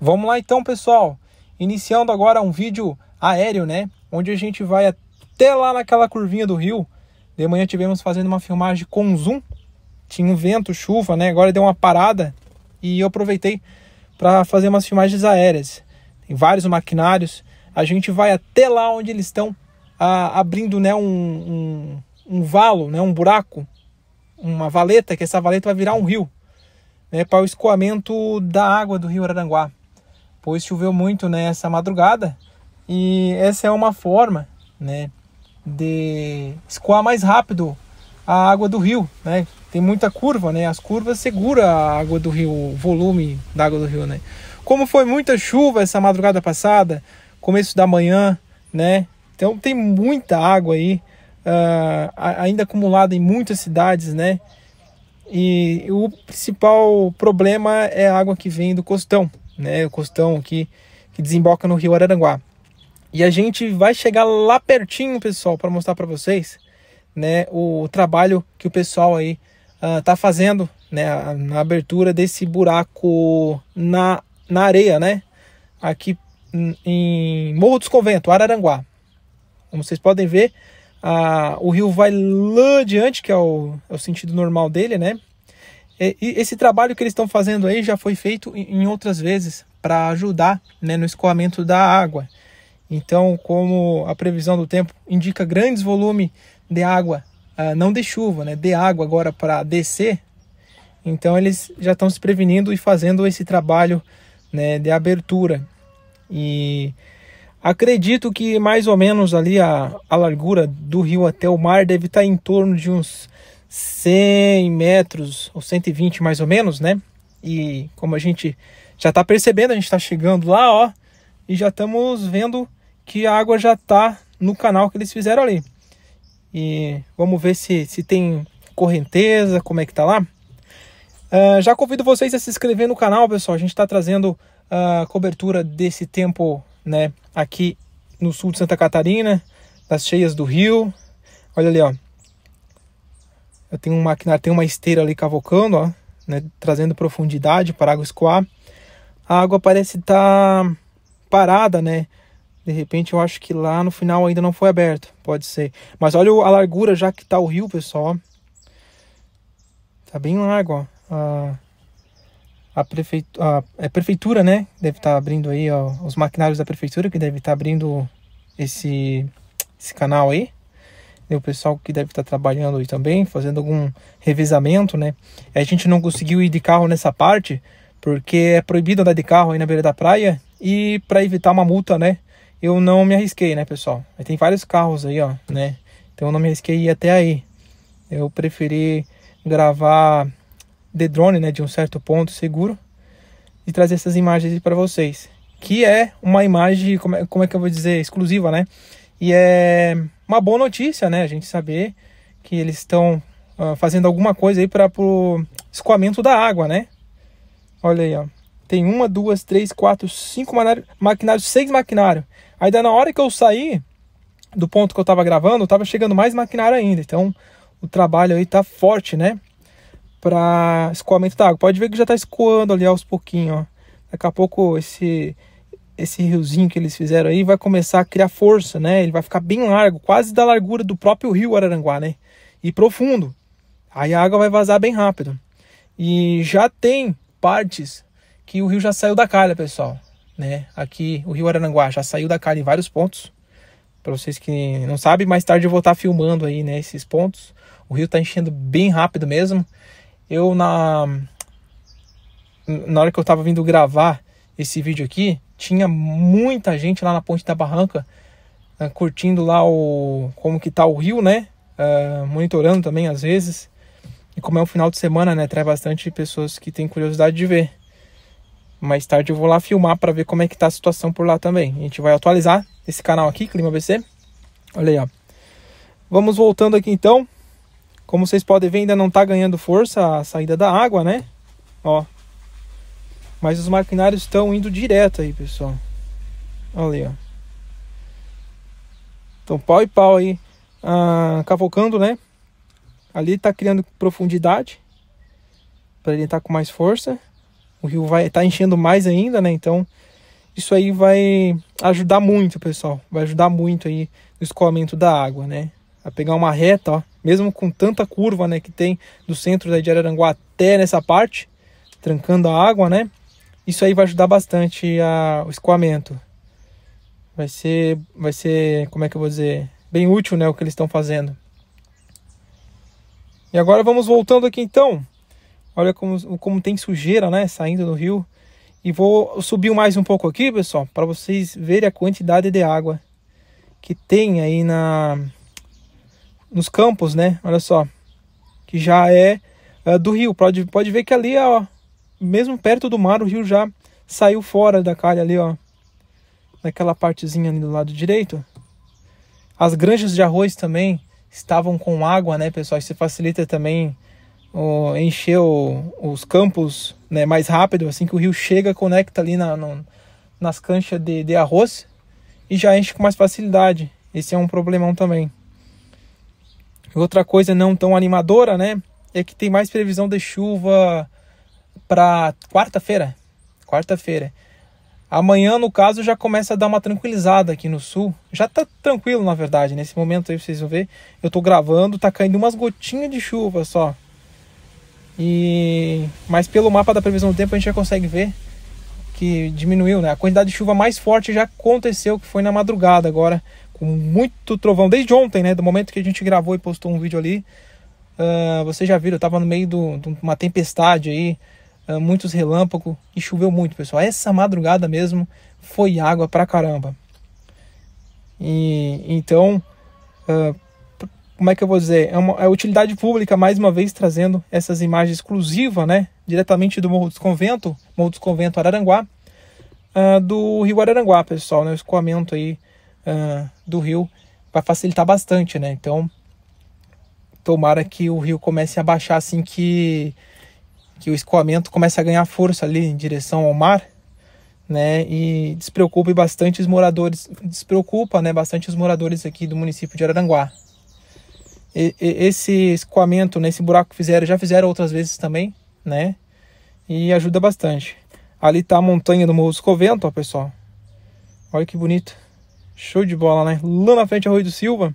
Vamos lá então, pessoal. Iniciando agora um vídeo aéreo, né? Onde a gente vai até lá naquela curvinha do rio. De manhã tivemos fazendo uma filmagem com zoom. Tinha um vento, chuva, né? Agora deu uma parada e eu aproveitei para fazer umas filmagens aéreas. Tem vários maquinários. A gente vai até lá onde eles estão abrindo, né? Um, um, um valo, né? Um buraco, uma valeta. Que essa valeta vai virar um rio, né? Para o escoamento da água do rio Araranguá pois choveu muito nessa né, madrugada e essa é uma forma né, de escoar mais rápido a água do rio, né? Tem muita curva, né? As curvas segura a água do rio, o volume da água do rio, né? Como foi muita chuva essa madrugada passada, começo da manhã, né? Então tem muita água aí uh, ainda acumulada em muitas cidades, né? E o principal problema é a água que vem do costão, né, o costão aqui, que desemboca no rio Araranguá. E a gente vai chegar lá pertinho, pessoal, para mostrar para vocês, né, o trabalho que o pessoal aí uh, tá fazendo, né, na abertura desse buraco na, na areia, né, aqui em Morro dos Convento Araranguá. Como vocês podem ver, a, ah, o rio vai lá adiante, que é o, é o sentido normal dele, né, é, e, esse trabalho que eles estão fazendo aí já foi feito em, outras vezes para ajudar né, no escoamento da água. Então, como a previsão do tempo indica grandes volumes de água, uh, não de chuva, né, de água agora para descer, então eles já estão se prevenindo e fazendo esse trabalho né, de abertura. E acredito que mais ou menos ali a, a largura do rio até o mar deve estar tá em torno de uns 100 metros, ou 120 mais ou menos, né? E como a gente já está percebendo, a gente está chegando lá, ó, e já estamos vendo que a água já está no canal que eles fizeram ali. E vamos ver se, se tem correnteza, como é que tá lá. Uh, já convido vocês a se inscrever no canal, pessoal. A gente está trazendo a uh, cobertura desse tempo, né, aqui no sul de Santa Catarina, das cheias do rio. Olha ali, ó. Eu tenho um maquinário, tem uma esteira ali cavocando, ó, né, trazendo profundidade para a água escoar. A água parece estar tá parada, né? De repente eu acho que lá no final ainda não foi aberto, pode ser. Mas olha a largura já que tá o rio, pessoal. Tá bem largo, ó. A, a, prefeitu, a, a é prefeitura, né? Deve estar tá abrindo aí, ó. Os maquinários da prefeitura que deve estar tá abrindo esse, esse canal aí o pessoal que deve estar trabalhando aí também, fazendo algum revezamento, né? A gente não conseguiu ir de carro nessa parte, porque é proibido andar de carro aí na beira da praia e para evitar uma multa, né? Eu não me arrisquei, né, pessoal? Aí tem vários carros aí, ó, né? Então eu não me arrisquei ir até aí. Eu preferi gravar de drone, né, de um certo ponto seguro e trazer essas imagens para vocês, que é uma imagem, como é, como é que eu vou dizer, exclusiva, né? E é uma boa notícia, né? A gente saber que eles estão uh, fazendo alguma coisa aí para o escoamento da água, né? Olha aí, ó. Tem uma, duas, três, quatro, cinco maquinários, seis maquinários. Aí na hora que eu saí do ponto que eu estava gravando, estava chegando mais maquinário ainda. Então o trabalho aí tá forte, né? Para escoamento da água. Pode ver que já tá escoando ali aos pouquinho, ó. Daqui a pouco esse esse riozinho que eles fizeram aí vai começar a criar força, né? Ele vai ficar bem largo, quase da largura do próprio rio Araranguá, né? E profundo. Aí a água vai vazar bem rápido. E já tem partes que o rio já saiu da calha, pessoal, né? Aqui o rio Araranguá já saiu da calha em vários pontos. Para vocês que não sabem, mais tarde eu vou estar tá filmando aí, né, esses pontos. O rio tá enchendo bem rápido mesmo. Eu na na hora que eu tava vindo gravar esse vídeo aqui, tinha muita gente lá na Ponte da Barranca uh, curtindo lá o como que tá o rio, né? Uh, monitorando também às vezes. E como é um final de semana, né, traz bastante pessoas que têm curiosidade de ver. Mais tarde eu vou lá filmar para ver como é que tá a situação por lá também. A gente vai atualizar esse canal aqui, Clima BC. Olha aí, ó. Vamos voltando aqui então. Como vocês podem ver, ainda não tá ganhando força a saída da água, né? Ó, mas os maquinários estão indo direto aí, pessoal. Olha aí, ó. Então, pau e pau aí. Ah, cavocando, né? Ali tá criando profundidade. para ele estar tá com mais força. O rio vai tá enchendo mais ainda, né? Então, isso aí vai ajudar muito, pessoal. Vai ajudar muito aí no escoamento da água, né? A pegar uma reta, ó. Mesmo com tanta curva, né? Que tem do centro da de Araranguá até nessa parte. Trancando a água, né? Isso aí vai ajudar bastante a, o escoamento. Vai ser, vai ser, como é que eu vou dizer, bem útil, né, o que eles estão fazendo. E agora vamos voltando aqui então. Olha como, como tem sujeira, né, saindo do rio. E vou subir mais um pouco aqui, pessoal, para vocês verem a quantidade de água que tem aí na nos campos, né? Olha só, que já é, é do rio. Pode, pode ver que ali, ó, mesmo perto do mar, o rio já saiu fora da calha ali, ó. Naquela partezinha ali do lado direito. As granjas de arroz também estavam com água, né, pessoal? Isso facilita também encher o, os campos né, mais rápido. Assim que o rio chega, conecta ali na, no, nas canchas de, de arroz e já enche com mais facilidade. Esse é um problemão também. Outra coisa não tão animadora, né? É que tem mais previsão de chuva para quarta-feira. Quarta-feira. Amanhã, no caso, já começa a dar uma tranquilizada aqui no sul. Já tá tranquilo, na verdade. Nesse momento aí, vocês vão ver. Eu tô gravando, tá caindo umas gotinhas de chuva só. E... Mas pelo mapa da previsão do tempo, a gente já consegue ver que diminuiu, né? A quantidade de chuva mais forte já aconteceu, que foi na madrugada agora. Com muito trovão. Desde ontem, né? Do momento que a gente gravou e postou um vídeo ali. Uh, vocês já viram, eu tava no meio de uma tempestade aí ah, muitos relâmpagos e choveu muito, pessoal. Essa madrugada mesmo foi água pra caramba. E então, uh, como é que eu vou dizer? É, uma, é utilidade pública, mais uma vez, trazendo essas imagens exclusivas, né? Diretamente do Morro dos Convento, Morro dos Convento Araranguá, uh, do Rio Araranguá, pessoal, né? O escoamento aí uh, do rio vai facilitar bastante, né? Então, tomara que o rio comece a baixar assim que que o escoamento começa a ganhar força ali em direção ao mar, né? E despreocupa bastante os moradores, despreocupa, né, bastante os moradores aqui do município de Araranguá. E, e, esse escoamento, nesse né, buraco que fizeram, já fizeram outras vezes também, né? E ajuda bastante. Ali tá a montanha do Morro do Covento, ó, pessoal. Olha que bonito. Show de bola, né? Lá na frente é Rua Rui do Silva.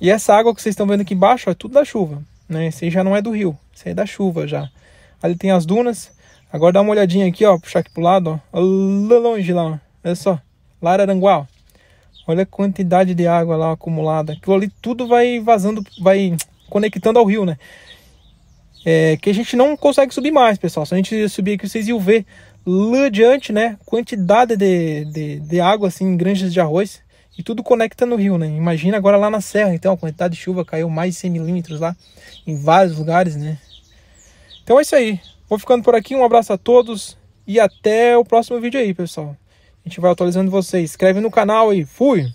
E essa água que vocês estão vendo aqui embaixo ó, é tudo da chuva. Né? Esse aí já não é do rio, esse aí é da chuva já. Ali tem as dunas. Agora dá uma olhadinha aqui, ó, puxar aqui pro lado, ó. Lá longe lá, ó. olha só. Lararanguá, ó. Olha a quantidade de água lá acumulada. Aquilo ali tudo vai vazando, vai conectando ao rio, né? É, que a gente não consegue subir mais, pessoal. Se a gente subir aqui, vocês iam ver lá adiante, né? Quantidade de, de, de água, assim, em granjas de arroz. E tudo conecta no rio, né? Imagina agora lá na serra, então, a quantidade de chuva caiu mais de 100 milímetros lá, em vários lugares, né? Então é isso aí. Vou ficando por aqui, um abraço a todos e até o próximo vídeo aí, pessoal. A gente vai atualizando vocês. Inscreve no canal e fui!